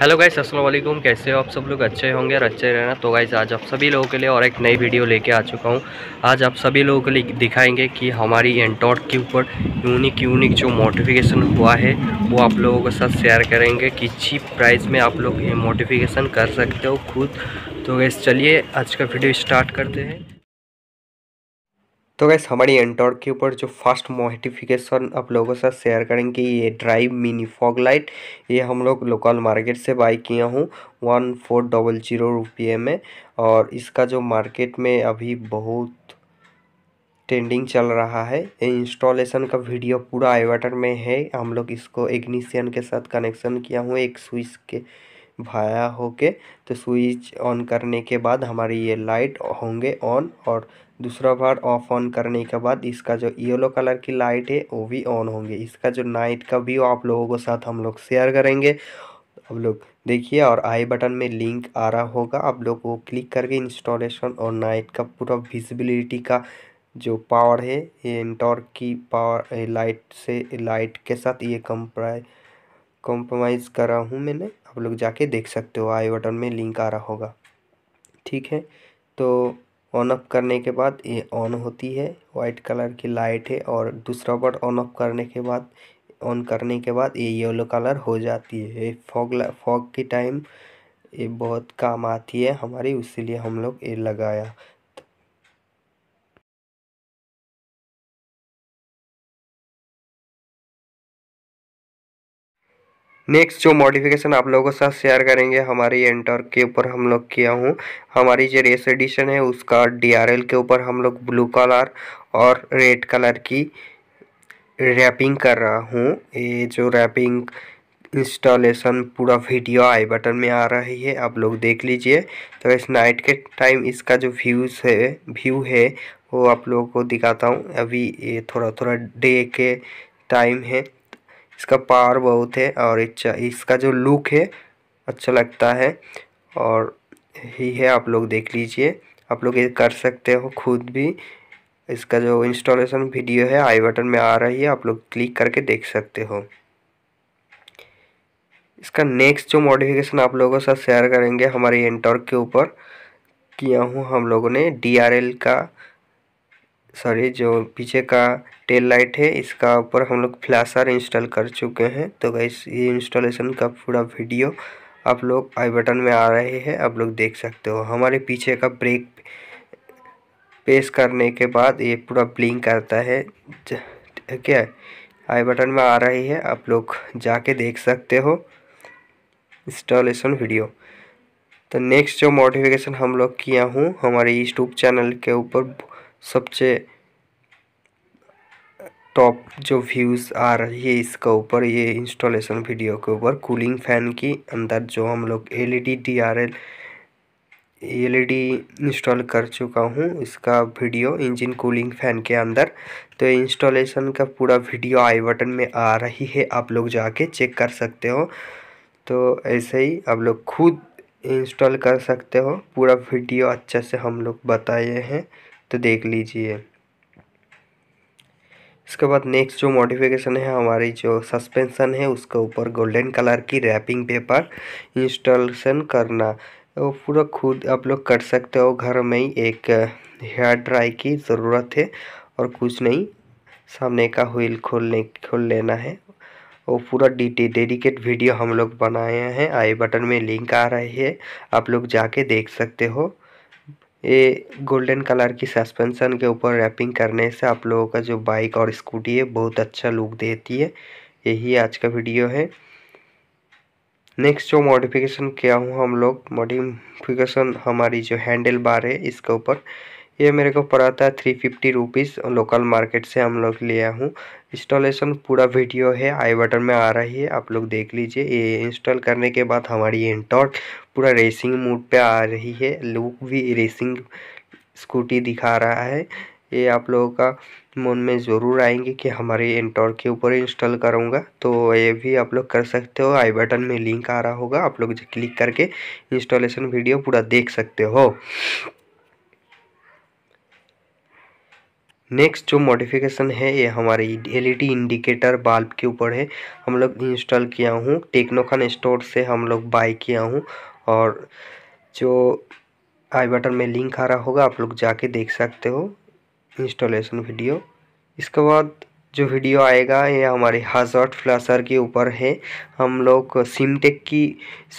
hello guys अस्सलाम वालेकुम कैसे हो आप सब लोग अच्छे होंगे और अच्छे रहना तो गाइस आज आप सभी लोगों के लिए और एक नई वीडियो लेके आ चुका हूँ आज आप सभी लोगों के लिए दिखाएंगे कि हमारी एंटॉट के ऊपर यूनिक यूनिक जो मोटिफिकेशन हुआ है वो आप लोगों के साथ शेयर करेंगे कि चीप प्राइस में आप लोग ये मोटिफिकेशन कर सकते हो खुद तो गैस चलिए आज का वीडियो स्टार्ट करते हैं तो गैस हमारी एंटॉर्क के ऊपर जो फर्स्ट मोटिफिकेशन आप लोगों के साथ शेयर करेंगे ये ड्राइव मिनी फॉग लाइट ये हम लोग लोकल मार्केट से बाई किया हूँ वन फोर डबल जीरो रुपये में और इसका जो मार्केट में अभी बहुत ट्रेंडिंग चल रहा है इंस्टॉलेशन का वीडियो पूरा आईवाटर में है हम लोग इसको इग्निशियन के साथ कनेक्शन किया हूँ एक स्विच के भाया होके तो स्विच ऑन करने के बाद हमारी ये लाइट होंगे ऑन और दूसरा बार ऑफ ऑन करने के बाद इसका जो येलो कलर की लाइट है वो भी ऑन होंगे इसका जो नाइट का व्यू आप लोगों के साथ हम लोग शेयर करेंगे आप लोग देखिए और आई बटन में लिंक आ रहा होगा आप लोग वो क्लिक करके इंस्टॉलेशन और नाइट का पूरा विजिबिलिटी का जो पावर है ये इंटॉर की पावर लाइट से लाइट के साथ ये कम्प्राइ कॉम्प्रोमाइज़ करा हूँ मैंने आप लोग जाके देख सकते हो आई बटन में लिंक आ रहा होगा ठीक है तो ऑन ऑफ करने के बाद ये ऑन होती है वाइट कलर की लाइट है और दूसरा बट ऑन ऑफ करने के बाद ऑन करने के बाद ये येलो कलर हो जाती है ये फॉग फॉग के टाइम ये बहुत काम आती है हमारी इसीलिए हम लोग ये लगाया नेक्स्ट जो मॉडिफिकेशन आप लोगों के साथ शेयर करेंगे हमारी एंटर के ऊपर हम लोग किया हूँ हमारी जो रेस एडिशन है उसका डीआरएल के ऊपर हम लोग ब्लू कलर और रेड कलर की रैपिंग कर रहा हूँ ये जो रैपिंग इंस्टॉलेशन पूरा वीडियो आई बटन में आ रही है आप लोग देख लीजिए तो इस नाइट के टाइम इसका जो व्यूज़ है व्यू है वो आप लोगों को दिखाता हूँ अभी ये थोड़ा थोड़ा डे के टाइम है इसका पावर बहुत है और इसका जो लुक है अच्छा लगता है और ही है आप लोग देख लीजिए आप लोग ये कर सकते हो खुद भी इसका जो इंस्टॉलेशन वीडियो है आई बटन में आ रही है आप लोग क्लिक करके देख सकते हो इसका नेक्स्ट जो मॉडिफिकेशन आप लोगों के साथ शेयर करेंगे हमारे एंटॉर्क के ऊपर किया हूँ हम लोगों ने डी का सॉरी जो पीछे का टेल लाइट है इसका ऊपर हम लोग फ्लैशर इंस्टॉल कर चुके हैं तो गाइस ये इंस्टॉलेशन का पूरा वीडियो आप लोग आई बटन में आ रहे हैं आप लोग देख सकते हो हमारे पीछे का ब्रेक पेश करने के बाद ये पूरा ब्लिंक करता है ठीक है आई बटन में आ रही है आप लोग जाके देख सकते हो इंस्टॉलेशन वीडियो तो नेक्स्ट जो मॉडिफिकेशन हम लोग किया हूँ हमारे यूट्यूब चैनल के ऊपर सबसे टॉप जो व्यूज़ आ रही है इसके ऊपर ये इंस्टॉलेशन वीडियो के ऊपर कूलिंग फ़ैन की अंदर जो हम लोग L E D D R L L E D install कर चुका हूँ इसका वीडियो इंजन कूलिंग फ़ैन के अंदर तो इंस्टॉलेशन का पूरा वीडियो आई बटन में आ रही है आप लोग जाके चेक कर सकते हो तो ऐसे ही आप लोग खुद इंस्टॉल कर सकते हो पूरा वीडियो अच्छे से हम लोग बताए हैं तो देख लीजिए इसके बाद नेक्स्ट जो मॉडिफिकेशन है हमारी जो सस्पेंशन है उसके ऊपर गोल्डन कलर की रैपिंग पेपर इंस्टॉलेशन करना वो पूरा खुद आप लोग कर सकते हो घर में ही एक हेयर ड्राई की ज़रूरत है और कुछ नहीं सामने का व्हील खोलने खोल लेना है वो पूरा डिटे डेडिकेट वीडियो हम लोग बनाए हैं आई बटन में लिंक आ रही है आप लोग जाके देख सकते हो ये गोल्डन कलर की सस्पेंशन के ऊपर रैपिंग करने से आप लोगों का जो बाइक और स्कूटी है बहुत अच्छा लुक देती है यही आज का वीडियो है नेक्स्ट जो मॉडिफिकेशन किया हूँ हम लोग मॉडिफिकेशन हमारी जो हैंडल बार है इसके ऊपर ये मेरे को पड़ा था three fifty rupees local market से हम लोग लिया हूँ इंस्टॉलेशन पूरा वीडियो है आई बटन में आ रही है आप लोग देख लीजिए ये इंस्टॉल करने के बाद हमारी एंटॉर्क पूरा रेसिंग मोड पे आ रही है लुक भी रेसिंग स्कूटी दिखा रहा है ये आप लोगों का मन में ज़रूर आएंगे कि हमारे इंटोर के ऊपर इंस्टॉल करूँगा तो ये भी आप लोग कर सकते हो आई बटन में लिंक आ रहा होगा आप लोग क्लिक करके इंस्टॉलेशन वीडियो पूरा देख सकते हो नेक्स्ट जो मॉडिफिकेशन है ये हमारे एलईडी इंडिकेटर बल्ब के ऊपर है हम लोग इंस्टॉल किया हूँ टेक्नोखान स्टोर से हम लोग बाय किया हूँ और जो आई बटन में लिंक आ रहा होगा आप लोग जाके देख सकते हो इंस्टॉलेशन वीडियो इसके बाद जो वीडियो आएगा ये हमारे हजार्ट फ्लासर के ऊपर है हम लोग सिमटेक की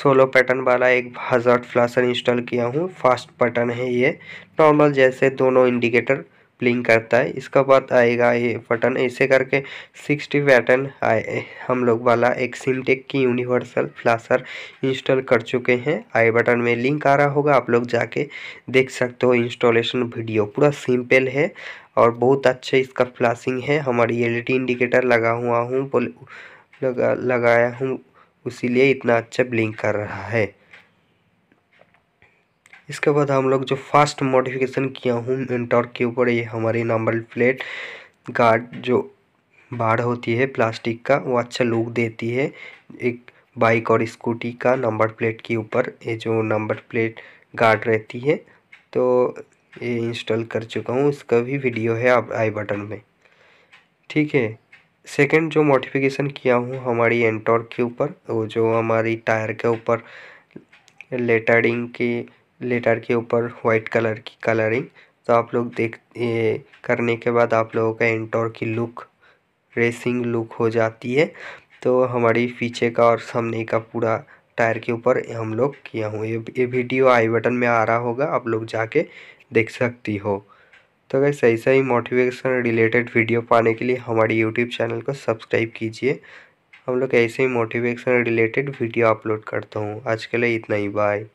सोलो पैटर्न वाला एक हजार्ट फ्लासर इंस्टॉल किया हूँ फास्ट पैटर्न है ये नॉर्मल जैसे दोनों इंडिकेटर ब्लिंक करता है इसका बाद आएगा ये बटन ऐसे करके सिक्सटी पैटर्न आए हम लोग वाला एक सिमटेक की यूनिवर्सल फ्लासर इंस्टॉल कर चुके हैं आई बटन में लिंक आ रहा होगा आप लोग जाके देख सकते हो इंस्टॉलेशन वीडियो पूरा सिंपल है और बहुत अच्छे इसका फ्लासिंग है हमारी एल इंडिकेटर e लगा हुआ हूँ लगा लगाया हूँ उसीलिए इतना अच्छा ब्लिंक कर रहा है इसके बाद हम लोग जो फर्स्ट मॉडिफिकेशन किया हूँ इंटॉर्क के ऊपर ये हमारी नंबर प्लेट गार्ड जो बाढ़ होती है प्लास्टिक का वो अच्छा लुक देती है एक बाइक और स्कूटी का नंबर प्लेट के ऊपर ये जो नंबर प्लेट गार्ड रहती है तो ये इंस्टॉल कर चुका हूँ इसका भी वीडियो है आप आई बटन में ठीक है सेकंड जो मॉडिफिकेशन किया हूँ हमारी एंटॉर्क के ऊपर वो जो हमारी टायर के ऊपर लेटरिंग की लेटर के ऊपर वाइट कलर की कलरिंग तो आप लोग देख ये करने के बाद आप लोगों का इंटोर की लुक रेसिंग लुक हो जाती है तो हमारी पीछे का और सामने का पूरा टायर के ऊपर हम लोग किया हूँ ये ये वीडियो आई बटन में आ रहा होगा आप लोग जाके देख सकती हो तो अगर सही सही मोटिवेशन रिलेटेड वीडियो पाने के लिए हमारे यूट्यूब चैनल को सब्सक्राइब कीजिए हम लोग ऐसे ही मोटिवेशन रिलेटेड वीडियो अपलोड करता हूँ आज के लिए इतना ही बाय